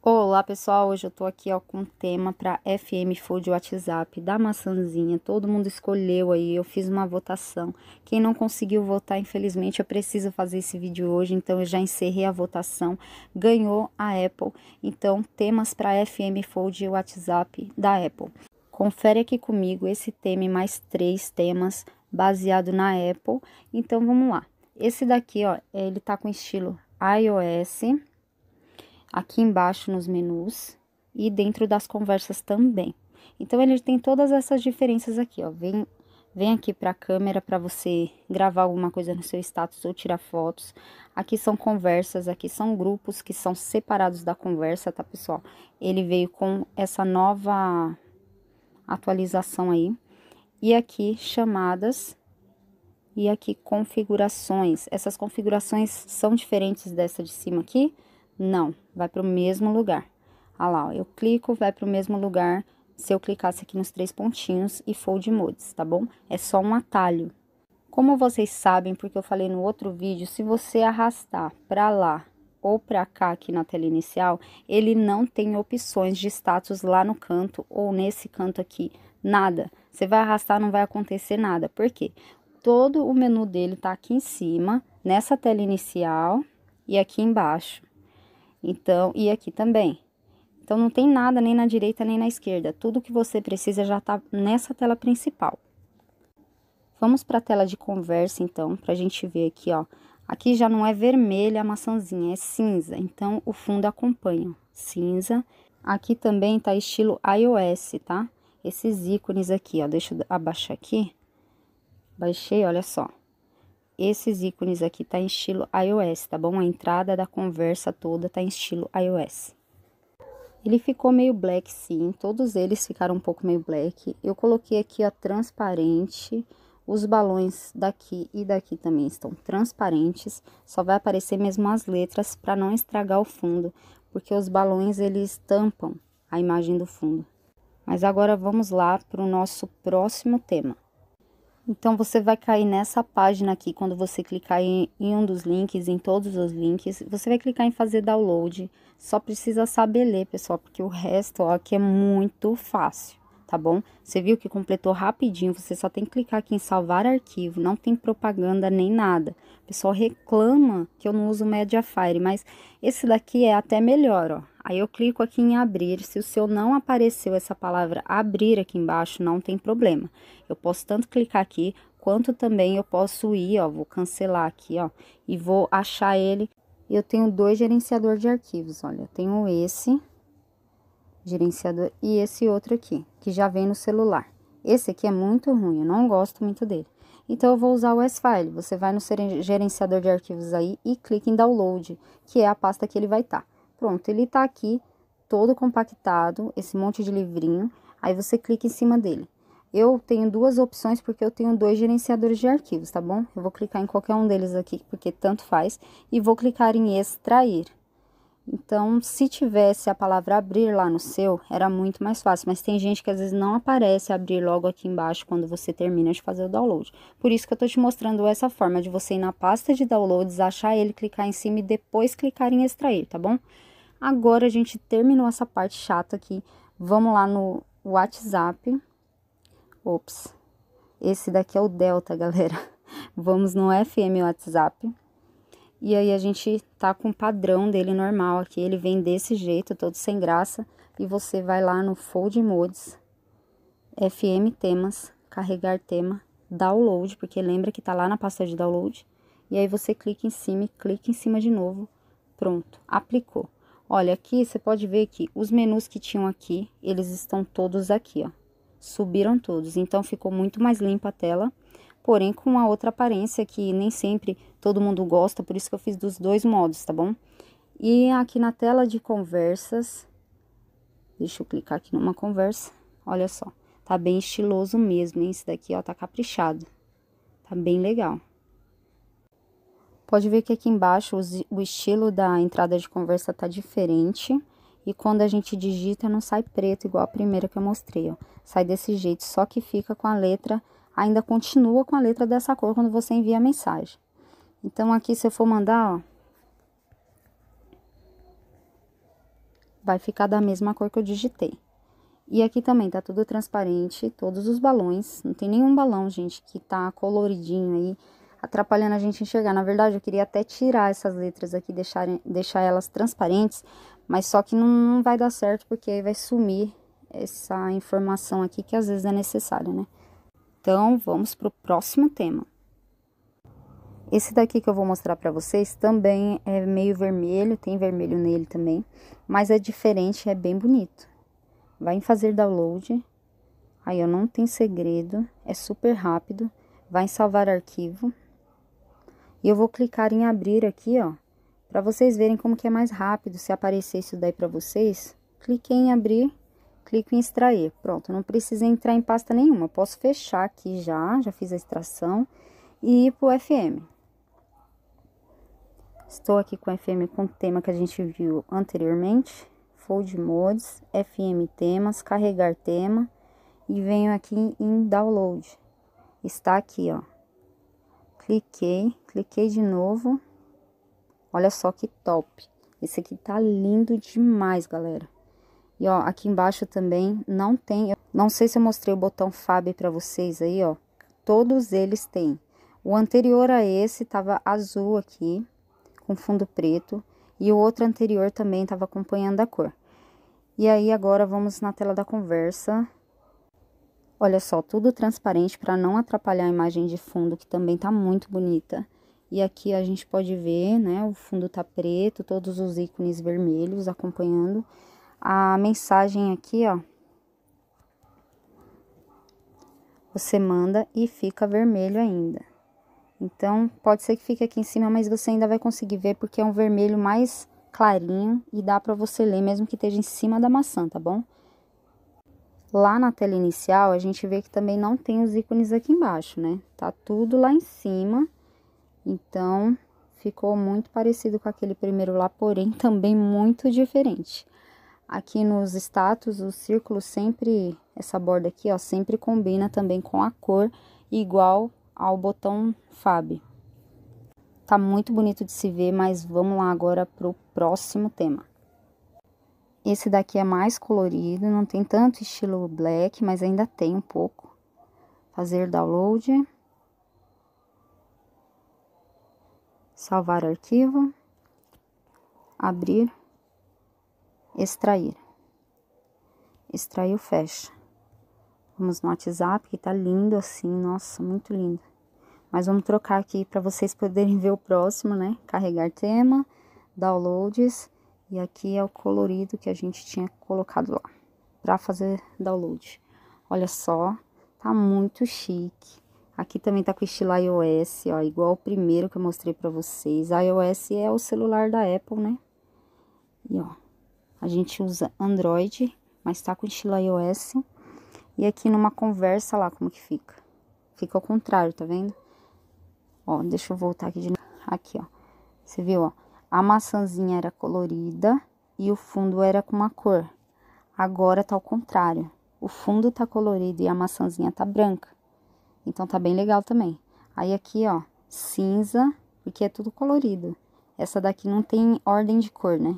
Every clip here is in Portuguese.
Olá pessoal, hoje eu tô aqui ó, com um tema para FM Food WhatsApp da maçãzinha. Todo mundo escolheu aí, eu fiz uma votação. Quem não conseguiu votar, infelizmente, eu preciso fazer esse vídeo hoje, então eu já encerrei a votação. Ganhou a Apple, então temas para FM Food WhatsApp da Apple. Confere aqui comigo esse tema e mais três temas baseado na Apple. Então vamos lá. Esse daqui, ó, ele tá com estilo iOS aqui embaixo nos menus e dentro das conversas também. Então ele tem todas essas diferenças aqui, ó. Vem vem aqui para a câmera para você gravar alguma coisa no seu status ou tirar fotos. Aqui são conversas, aqui são grupos que são separados da conversa, tá, pessoal? Ele veio com essa nova atualização aí e aqui chamadas e aqui configurações. Essas configurações são diferentes dessa de cima aqui? Não, vai para o mesmo lugar. Olha ah lá, ó, eu clico, vai para o mesmo lugar se eu clicasse aqui nos três pontinhos e fold modes, tá bom? É só um atalho. Como vocês sabem, porque eu falei no outro vídeo, se você arrastar para lá ou para cá aqui na tela inicial, ele não tem opções de status lá no canto ou nesse canto aqui, nada. Você vai arrastar, não vai acontecer nada. Por quê? Todo o menu dele tá aqui em cima, nessa tela inicial e aqui embaixo. Então, e aqui também. Então, não tem nada nem na direita nem na esquerda. Tudo que você precisa já tá nessa tela principal. Vamos para a tela de conversa, então, para a gente ver aqui, ó. Aqui já não é vermelha a maçãzinha, é cinza. Então, o fundo acompanha. Cinza. Aqui também tá estilo iOS, tá? esses ícones aqui, ó. Deixa eu abaixar aqui. Baixei, olha só. Esses ícones aqui tá em estilo iOS, tá bom? A entrada da conversa toda tá em estilo iOS. Ele ficou meio black sim, todos eles ficaram um pouco meio black. Eu coloquei aqui, a transparente. Os balões daqui e daqui também estão transparentes. Só vai aparecer mesmo as letras para não estragar o fundo, porque os balões eles tampam a imagem do fundo. Mas agora vamos lá para o nosso próximo tema. Então você vai cair nessa página aqui quando você clicar em, em, um dos links, em todos os links, você vai clicar em fazer download. Só precisa saber ler, pessoal, porque o resto ó, aqui é muito fácil, tá bom? Você viu que completou rapidinho, você só tem que clicar aqui em salvar arquivo, não tem propaganda nem nada. O pessoal reclama que eu não uso Mediafire, mas esse daqui é até melhor, ó. Aí eu clico aqui em abrir. Se o seu não apareceu essa palavra abrir aqui embaixo, não tem problema. Eu posso tanto clicar aqui quanto também eu posso ir, ó, vou cancelar aqui, ó, e vou achar ele. Eu tenho dois gerenciadores de arquivos, olha, eu tenho esse gerenciador e esse outro aqui, que já vem no celular. Esse aqui é muito ruim, eu não gosto muito dele. Então, eu vou usar o S-File. Você vai no gerenciador de arquivos aí e clica em Download, que é a pasta que ele vai estar. Tá. Pronto, ele tá aqui todo compactado, esse monte de livrinho. Aí você clica em cima dele. Eu tenho duas opções porque eu tenho dois gerenciadores de arquivos, tá bom? Eu vou clicar em qualquer um deles aqui, porque tanto faz, e vou clicar em extrair. Então, se tivesse a palavra abrir lá no seu, era muito mais fácil. Mas tem gente que às vezes não aparece abrir logo aqui embaixo quando você termina de fazer o download. Por isso que eu estou te mostrando essa forma de você ir na pasta de downloads, achar ele, clicar em cima e depois clicar em extrair, tá bom? Agora a gente terminou essa parte chata aqui. Vamos lá no WhatsApp. Ops. Esse daqui é o Delta, galera. Vamos no FM WhatsApp. E aí a gente tá com o padrão dele normal aqui, ele vem desse jeito, todo sem graça. E você vai lá no Fold Modes, FM Temas, carregar tema, download, porque lembra que tá lá na pasta de download. E aí você clica em cima e clica em cima de novo, pronto, aplicou. Olha, aqui você pode ver que os menus que tinham aqui, eles estão todos aqui, ó. Subiram todos, então ficou muito mais limpa a tela porém com uma outra aparência que nem sempre todo mundo gosta, por isso que eu fiz dos dois modos, tá bom? E aqui na tela de conversas, deixa eu clicar aqui numa conversa, olha só, tá bem estiloso mesmo, hein? Esse daqui, ó, tá caprichado, tá bem legal. Pode ver que aqui embaixo o estilo da entrada de conversa tá diferente. E quando a gente digita, não sai preto, igual a primeira que eu mostrei, ó. Sai desse jeito, só que fica com a letra ainda continua com a letra dessa cor quando você envia a mensagem. Então, aqui, se eu for mandar, ó, vai ficar da mesma cor que eu digitei. E aqui também tá tudo transparente, todos os balões, não tem nenhum balão, gente, que tá coloridinho aí, atrapalhando a gente enxergar. Na verdade, eu queria até tirar essas letras aqui, deixar, deixar elas transparentes, mas só que não, não vai dar certo, porque aí vai sumir essa informação aqui, que às vezes é necessária, né? Então, vamos para o próximo tema. Esse daqui que eu vou mostrar para vocês também é meio vermelho, tem vermelho nele também, mas é diferente, é bem bonito. Vai em fazer download, aí eu não tem segredo, é super rápido, vai em salvar arquivo. E eu vou clicar em abrir aqui, ó, para vocês verem como que é mais rápido. Se aparecer isso daí para vocês, clique em abrir clico em extrair. Pronto, não precisa entrar em pasta nenhuma, posso fechar aqui já, já fiz a extração e ir pro FM. Estou aqui com FM com o tema que a gente viu anteriormente, Fold Modes, FM Temas, Carregar Tema e venho aqui em Download. Está aqui, ó. Cliquei, cliquei de novo. Olha só que top. Esse aqui tá lindo demais, galera. E ó, aqui embaixo também não tem, não sei se eu mostrei o botão FAB para vocês aí, ó. Todos eles têm. O anterior a esse tava azul aqui, com fundo preto, e o outro anterior também tava acompanhando a cor. E aí agora vamos na tela da conversa. Olha só, tudo transparente para não atrapalhar a imagem de fundo, que também tá muito bonita. E aqui a gente pode ver, né, o fundo tá preto, todos os ícones vermelhos acompanhando a mensagem aqui, ó. Você manda e fica vermelho ainda. Então, pode ser que fique aqui em cima, mas você ainda vai conseguir ver porque é um vermelho mais clarinho e dá para você ler mesmo que esteja em cima da maçã, tá bom? Lá na tela inicial, a gente vê que também não tem os ícones aqui embaixo, né? Tá tudo lá em cima. Então, ficou muito parecido com aquele primeiro lá, porém também muito diferente. Aqui nos status, o círculo sempre, essa borda aqui, ó, sempre combina também com a cor, igual ao botão FAB. Tá muito bonito de se ver, mas vamos lá agora pro próximo tema. Esse daqui é mais colorido, não tem tanto estilo black, mas ainda tem um pouco. Fazer download. Salvar arquivo. Abrir extrair. Extraiu, fecha. Vamos no WhatsApp, que tá lindo assim, nossa, muito lindo. Mas vamos trocar aqui para vocês poderem ver o próximo, né? Carregar tema, downloads, e aqui é o colorido que a gente tinha colocado lá para fazer download. Olha só, tá muito chique. Aqui também tá com estilo iOS, ó, igual o primeiro que eu mostrei para vocês. iOS é o celular da Apple, né? E ó, a gente usa Android, mas tá com estilo iOS. E aqui numa conversa lá, como que fica? Fica ao contrário, tá vendo? Ó, deixa eu voltar aqui de novo. Aqui, ó. Você viu, ó. A maçãzinha era colorida e o fundo era com uma cor. Agora tá ao contrário. O fundo tá colorido e a maçãzinha tá branca. Então tá bem legal também. Aí aqui, ó, cinza, porque é tudo colorido. Essa daqui não tem ordem de cor, né?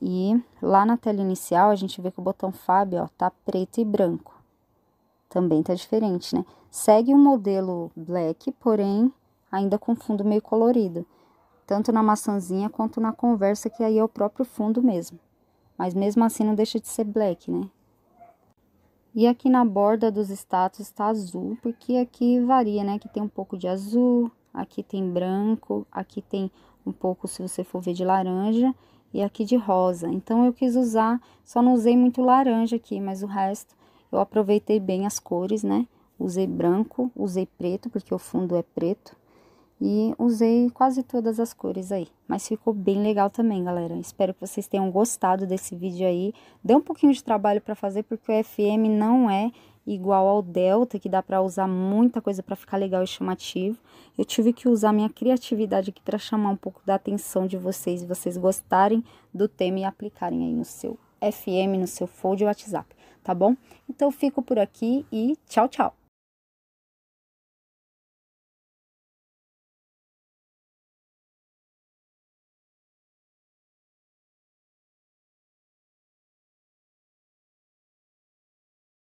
E lá na tela inicial a gente vê que o botão FAB, ó, tá preto e branco. Também tá diferente, né? Segue o modelo black, porém ainda com fundo meio colorido. Tanto na maçãzinha quanto na conversa, que aí é o próprio fundo mesmo. Mas mesmo assim não deixa de ser black, né? E aqui na borda dos status tá azul, porque aqui varia, né? Aqui tem um pouco de azul, aqui tem branco, aqui tem um pouco, se você for ver, de laranja e aqui de rosa. Então eu quis usar, só não usei muito laranja aqui, mas o resto eu aproveitei bem as cores, né? Usei branco, usei preto, porque o fundo é preto. E usei quase todas as cores aí, mas ficou bem legal também, galera. Espero que vocês tenham gostado desse vídeo aí. Deu um pouquinho de trabalho para fazer, porque o FM não é igual ao delta, que dá para usar muita coisa para ficar legal e chamativo. Eu tive que usar minha criatividade aqui para chamar um pouco da atenção de vocês e vocês gostarem do tema e aplicarem aí no seu FM, no seu fold WhatsApp, tá bom? Então fico por aqui e tchau, tchau.